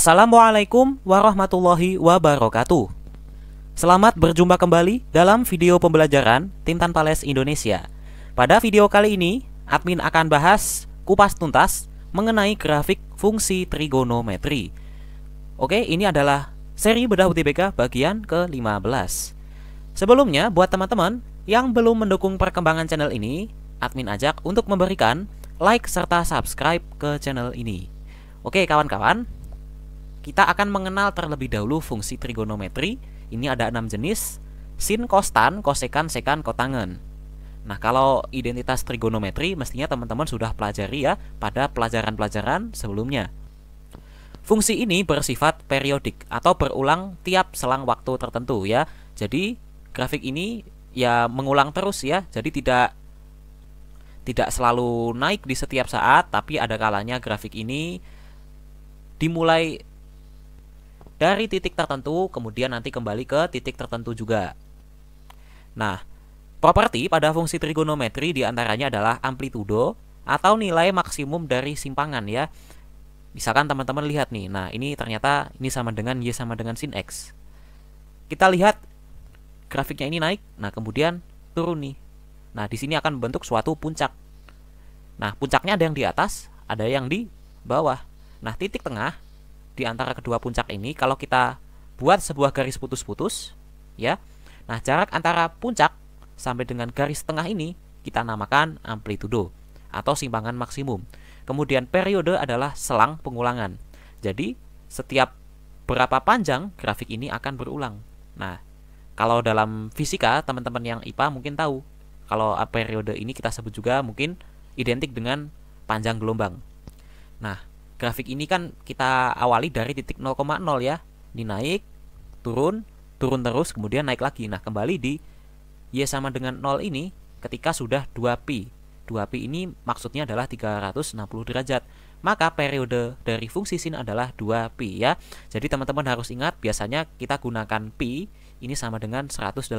Assalamualaikum warahmatullahi wabarakatuh. Selamat berjumpa kembali dalam video pembelajaran Tim Tanpa Les Indonesia. Pada video kali ini, admin akan bahas kupas tuntas mengenai grafik fungsi trigonometri. Oke, ini adalah seri bedah UTBK bagian ke-15. Sebelumnya, buat teman-teman yang belum mendukung perkembangan channel ini, admin ajak untuk memberikan like serta subscribe ke channel ini. Oke, kawan-kawan, kita akan mengenal terlebih dahulu fungsi trigonometri. Ini ada enam jenis, sin, tan, kosekan, sekan, kotangen. Nah, kalau identitas trigonometri mestinya teman-teman sudah pelajari ya pada pelajaran-pelajaran sebelumnya. Fungsi ini bersifat periodik atau berulang tiap selang waktu tertentu ya. Jadi grafik ini ya mengulang terus ya. Jadi tidak tidak selalu naik di setiap saat, tapi ada kalanya grafik ini dimulai dari titik tertentu kemudian nanti kembali ke titik tertentu juga. Nah, properti pada fungsi trigonometri diantaranya adalah amplitudo atau nilai maksimum dari simpangan ya. Misalkan teman-teman lihat nih, nah ini ternyata ini sama dengan Y sama dengan sin X. Kita lihat grafiknya ini naik, nah kemudian turun nih. Nah di sini akan membentuk suatu puncak. Nah puncaknya ada yang di atas, ada yang di bawah. Nah titik tengah di antara kedua puncak ini kalau kita buat sebuah garis putus-putus ya. Nah, jarak antara puncak sampai dengan garis tengah ini kita namakan amplitudo atau simpangan maksimum. Kemudian periode adalah selang pengulangan. Jadi, setiap berapa panjang grafik ini akan berulang. Nah, kalau dalam fisika teman-teman yang IPA mungkin tahu kalau periode ini kita sebut juga mungkin identik dengan panjang gelombang. Nah, grafik ini kan kita awali dari titik 0,0 ya naik, turun turun terus kemudian naik lagi nah kembali di Y sama dengan 0 ini ketika sudah 2pi 2pi ini maksudnya adalah 360 derajat maka periode dari fungsi sin adalah 2pi ya jadi teman-teman harus ingat biasanya kita gunakan pi ini sama dengan 180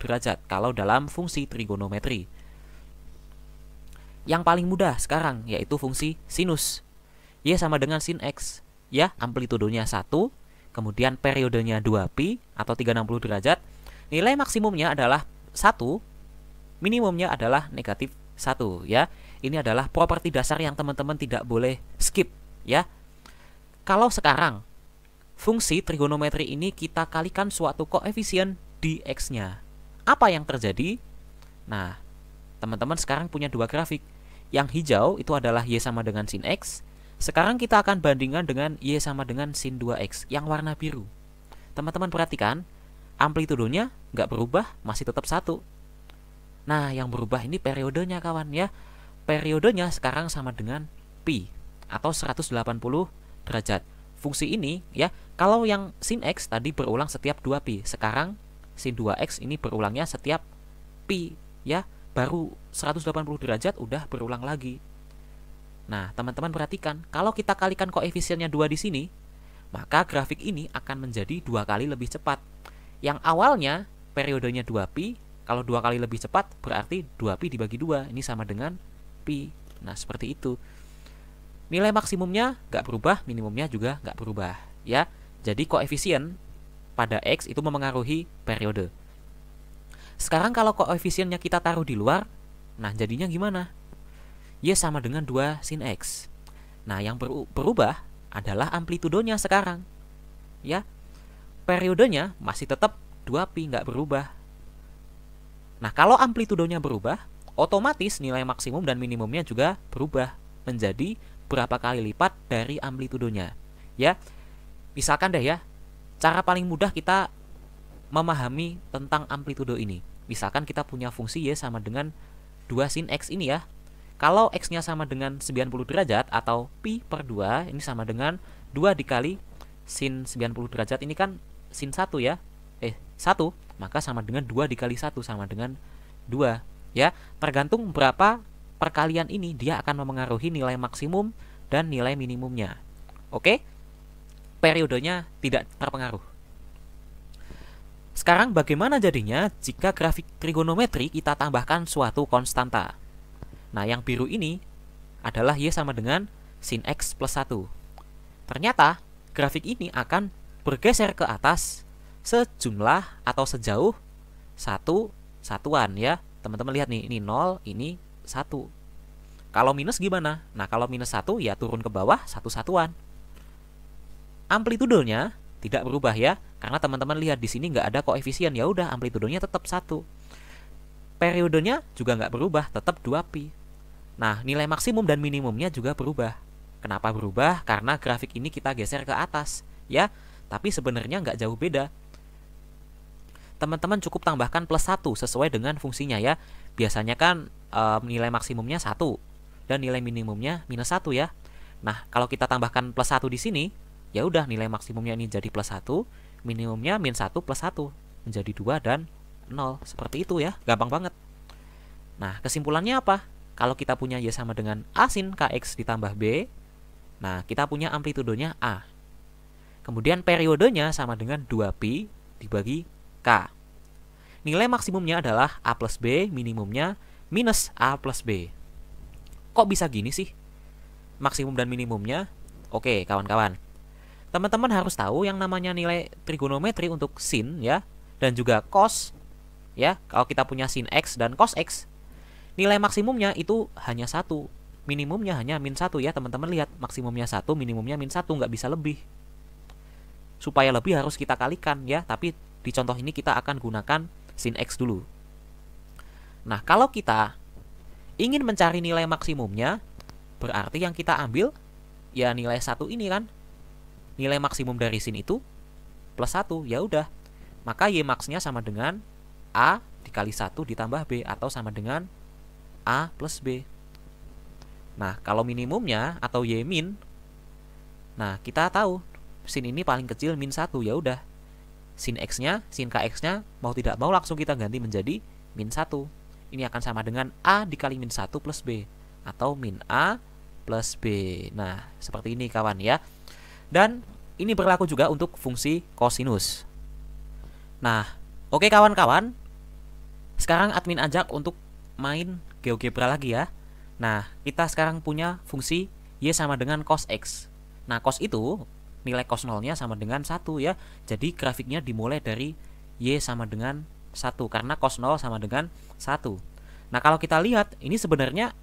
derajat kalau dalam fungsi trigonometri yang paling mudah sekarang yaitu fungsi sinus Y iya, sama dengan sin X. Ya, amplitudonya 1, kemudian periodenya 2pi atau 360 derajat. Nilai maksimumnya adalah 1, minimumnya adalah negatif 1 ya. Ini adalah properti dasar yang teman-teman tidak boleh skip ya. Kalau sekarang fungsi trigonometri ini kita kalikan suatu koefisien di x nya Apa yang terjadi? Nah, teman-teman sekarang punya dua grafik. Yang hijau itu adalah y sama dengan sin x, sekarang kita akan bandingkan dengan Y sama dengan sin 2X yang warna biru. Teman-teman perhatikan, amplitudonya nggak berubah, masih tetap satu. Nah, yang berubah ini periodenya kawan ya. Periodenya sekarang sama dengan pi atau 180 derajat. Fungsi ini ya, kalau yang sin x tadi berulang setiap 2pi, sekarang sin 2x ini berulangnya setiap pi ya, baru 180 derajat udah berulang lagi. Nah, teman-teman perhatikan, kalau kita kalikan koefisiennya 2 di sini, maka grafik ini akan menjadi dua kali lebih cepat. Yang awalnya periodenya 2pi, kalau dua kali lebih cepat berarti 2pi dibagi 2, ini sama dengan pi. Nah, seperti itu. Nilai maksimumnya nggak berubah, minimumnya juga nggak berubah. ya. Jadi koefisien pada X itu memengaruhi periode. Sekarang kalau koefisiennya kita taruh di luar, nah jadinya gimana? Y iya, sama dengan 2 sin X. Nah, yang berubah adalah amplitudonya sekarang. Ya, periodenya masih tetap 2pi, nggak berubah. Nah, kalau amplitudonya berubah, otomatis nilai maksimum dan minimumnya juga berubah menjadi berapa kali lipat dari amplitudonya. Ya, misalkan deh ya, cara paling mudah kita memahami tentang amplitudo ini. Misalkan kita punya fungsi Y sama dengan 2 sin X ini ya, kalau X-nya sama dengan 90 derajat atau Pi per 2 ini sama dengan 2 dikali sin 90 derajat ini kan sin 1 ya. Eh, 1, maka sama dengan 2 dikali 1 sama dengan 2 ya. Tergantung berapa perkalian ini dia akan memengaruhi nilai maksimum dan nilai minimumnya. Oke? Periodenya tidak terpengaruh. Sekarang bagaimana jadinya jika grafik trigonometri kita tambahkan suatu konstanta? Nah, yang biru ini adalah Y sama dengan sin X plus 1. Ternyata, grafik ini akan bergeser ke atas sejumlah atau sejauh satu satuan ya. Teman-teman lihat nih, ini 0, ini 1. Kalau minus gimana? Nah, kalau minus 1 ya turun ke bawah satu satuan. Amplitudonya tidak berubah ya, karena teman-teman lihat di sini nggak ada koefisien. Ya udah, amplitudonya tetap satu. Periodenya juga nggak berubah, tetap 2pi. Nah, nilai maksimum dan minimumnya juga berubah. Kenapa berubah? Karena grafik ini kita geser ke atas, ya. Tapi sebenarnya nggak jauh beda. Teman-teman cukup tambahkan plus satu sesuai dengan fungsinya ya. Biasanya kan e, nilai maksimumnya satu dan nilai minimumnya minus satu ya. Nah, kalau kita tambahkan plus satu di sini, ya udah nilai maksimumnya ini jadi plus satu, minimumnya minus satu plus satu menjadi dua dan nol Seperti itu ya, gampang banget. Nah, kesimpulannya apa? Kalau kita punya Y sama dengan A sin KX ditambah B, nah kita punya amplitudonya A. Kemudian periodenya sama dengan 2 p dibagi K. Nilai maksimumnya adalah A plus B, minimumnya minus A plus B. Kok bisa gini sih? Maksimum dan minimumnya? Oke, kawan-kawan. Teman-teman harus tahu yang namanya nilai trigonometri untuk sin ya dan juga cos ya. Kalau kita punya sin x dan cos x, nilai maksimumnya itu hanya satu minimumnya hanya min satu ya teman-teman lihat maksimumnya satu minimumnya min satu nggak bisa lebih supaya lebih harus kita kalikan ya tapi di contoh ini kita akan gunakan sin x dulu nah kalau kita ingin mencari nilai maksimumnya berarti yang kita ambil ya nilai satu ini kan nilai maksimum dari sin itu plus satu ya udah maka y maksnya sama dengan a dikali satu ditambah B atau sama dengan A plus B. Nah, kalau minimumnya atau Y min, nah kita tahu sin ini paling kecil min 1, ya udah. Sin X-nya, sin KX-nya mau tidak mau langsung kita ganti menjadi min 1. Ini akan sama dengan A dikali min 1 plus B atau min A plus B. Nah, seperti ini kawan ya. Dan ini berlaku juga untuk fungsi kosinus. Nah, oke kawan-kawan. Sekarang admin ajak untuk main GeoGebra lagi ya. Nah, kita sekarang punya fungsi Y sama dengan cos X. Nah, cos itu nilai cos nolnya sama dengan 1 ya. Jadi grafiknya dimulai dari Y sama dengan 1 karena cos 0 sama dengan 1. Nah, kalau kita lihat ini sebenarnya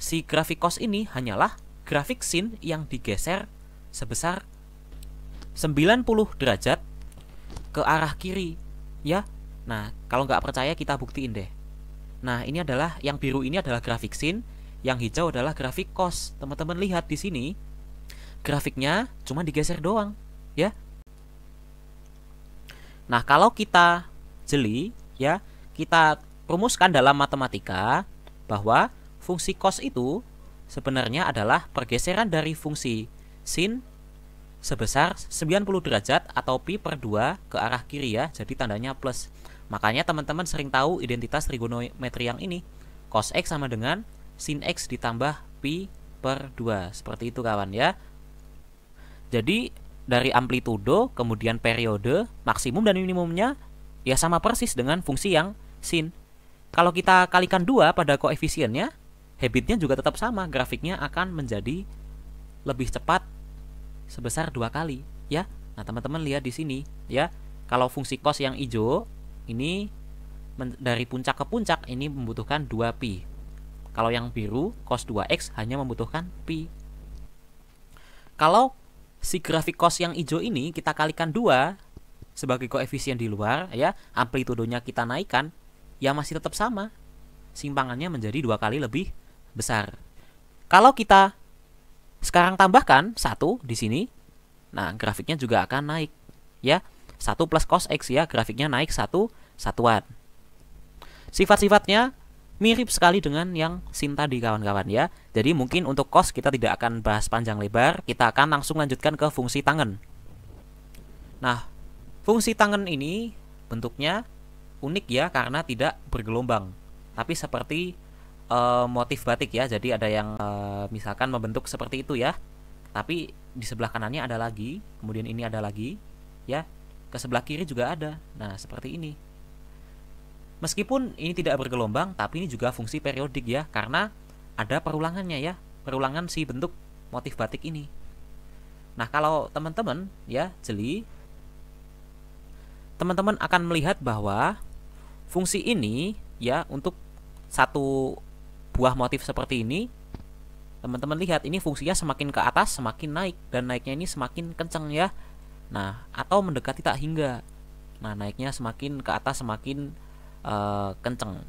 si grafik cos ini hanyalah grafik sin yang digeser sebesar 90 derajat ke arah kiri ya. Nah, kalau nggak percaya kita buktiin deh. Nah, ini adalah yang biru ini adalah grafik sin, yang hijau adalah grafik cos. Teman-teman lihat di sini, grafiknya cuma digeser doang, ya. Nah, kalau kita jeli, ya, kita rumuskan dalam matematika bahwa fungsi cos itu sebenarnya adalah pergeseran dari fungsi sin sebesar 90 derajat atau pi per 2 ke arah kiri ya. Jadi tandanya plus. Makanya teman-teman sering tahu identitas trigonometri yang ini. Cos X sama dengan sin X ditambah Pi per 2. Seperti itu kawan ya. Jadi dari amplitudo kemudian periode maksimum dan minimumnya ya sama persis dengan fungsi yang sin. Kalau kita kalikan dua pada koefisiennya, habitnya juga tetap sama, grafiknya akan menjadi lebih cepat sebesar dua kali ya. Nah teman-teman lihat di sini ya, kalau fungsi cos yang hijau ini dari puncak ke puncak ini membutuhkan 2 pi. Kalau yang biru cos 2x hanya membutuhkan pi. Kalau si grafik cos yang hijau ini kita kalikan 2 sebagai koefisien di luar ya, amplitudonya kita naikkan, ya masih tetap sama. Simpangannya menjadi dua kali lebih besar. Kalau kita sekarang tambahkan satu di sini, nah grafiknya juga akan naik ya. 1 plus cos X ya, grafiknya naik satu satuan. Sifat-sifatnya mirip sekali dengan yang Sinta di kawan-kawan ya. Jadi mungkin untuk cos kita tidak akan bahas panjang lebar, kita akan langsung lanjutkan ke fungsi tangen Nah, fungsi tangen ini bentuknya unik ya karena tidak bergelombang, tapi seperti e, motif batik ya. Jadi ada yang e, misalkan membentuk seperti itu ya, tapi di sebelah kanannya ada lagi, kemudian ini ada lagi, ya ke sebelah kiri juga ada. Nah, seperti ini. Meskipun ini tidak bergelombang, tapi ini juga fungsi periodik ya, karena ada perulangannya ya, perulangan si bentuk motif batik ini. Nah, kalau teman-teman ya jeli, teman-teman akan melihat bahwa fungsi ini ya untuk satu buah motif seperti ini teman-teman lihat ini fungsinya semakin ke atas semakin naik dan naiknya ini semakin kencang ya Nah, atau mendekati tak hingga. Nah, naiknya semakin ke atas semakin uh, kenceng.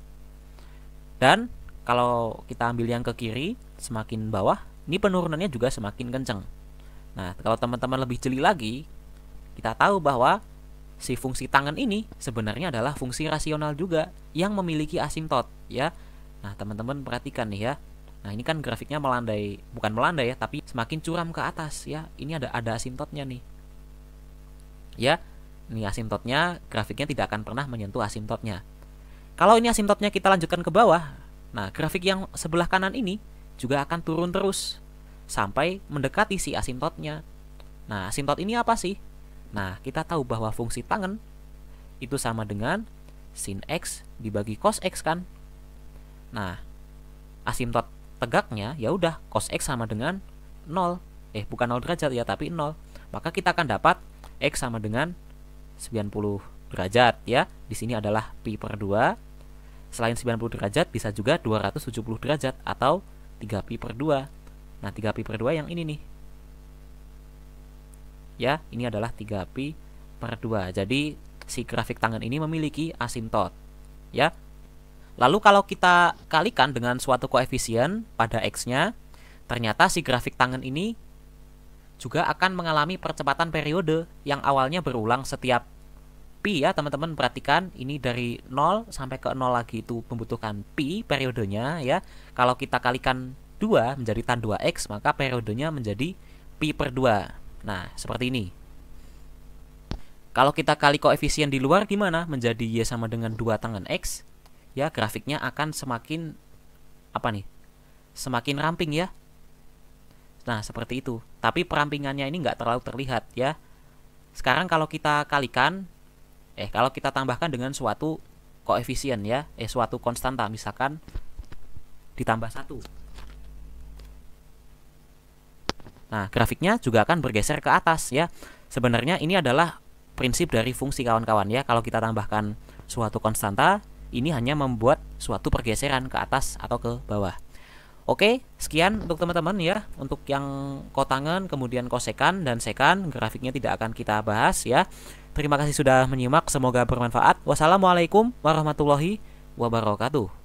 Dan kalau kita ambil yang ke kiri, semakin bawah, ini penurunannya juga semakin kenceng. Nah, kalau teman-teman lebih jeli lagi, kita tahu bahwa si fungsi tangan ini sebenarnya adalah fungsi rasional juga yang memiliki asimtot, ya. Nah, teman-teman perhatikan nih ya. Nah, ini kan grafiknya melandai, bukan melandai ya, tapi semakin curam ke atas ya. Ini ada ada asimtotnya nih ya ini asimtotnya grafiknya tidak akan pernah menyentuh asimtotnya kalau ini asimtotnya kita lanjutkan ke bawah nah grafik yang sebelah kanan ini juga akan turun terus sampai mendekati si asimtotnya nah asimtot ini apa sih nah kita tahu bahwa fungsi tangan itu sama dengan sin x dibagi cos x kan nah asimtot tegaknya ya udah cos x sama dengan 0 eh bukan 0 derajat ya tapi 0 maka kita akan dapat X sama dengan 90 derajat ya. Di sini adalah pi per 2. Selain 90 derajat bisa juga 270 derajat atau 3 pi per 2. Nah, 3 pi per 2 yang ini nih. Ya, ini adalah 3 pi per 2. Jadi si grafik tangan ini memiliki asimtot. Ya. Lalu kalau kita kalikan dengan suatu koefisien pada x-nya, ternyata si grafik tangan ini juga akan mengalami percepatan periode yang awalnya berulang setiap pi ya teman-teman perhatikan ini dari 0 sampai ke 0 lagi itu membutuhkan pi periodenya ya kalau kita kalikan 2 menjadi tan 2x maka periodenya menjadi pi per 2 nah seperti ini kalau kita kali koefisien di luar gimana? Menjadi Y sama dengan 2 tangan X. Ya, grafiknya akan semakin apa nih? Semakin ramping ya. Nah, seperti itu. Tapi perampingannya ini nggak terlalu terlihat ya. Sekarang kalau kita kalikan, eh kalau kita tambahkan dengan suatu koefisien ya, eh suatu konstanta misalkan ditambah satu. Nah, grafiknya juga akan bergeser ke atas ya. Sebenarnya ini adalah prinsip dari fungsi kawan-kawan ya. Kalau kita tambahkan suatu konstanta, ini hanya membuat suatu pergeseran ke atas atau ke bawah. Oke, sekian untuk teman-teman ya. Untuk yang kotangan, kemudian kosekan dan sekan, grafiknya tidak akan kita bahas ya. Terima kasih sudah menyimak, semoga bermanfaat. Wassalamualaikum warahmatullahi wabarakatuh.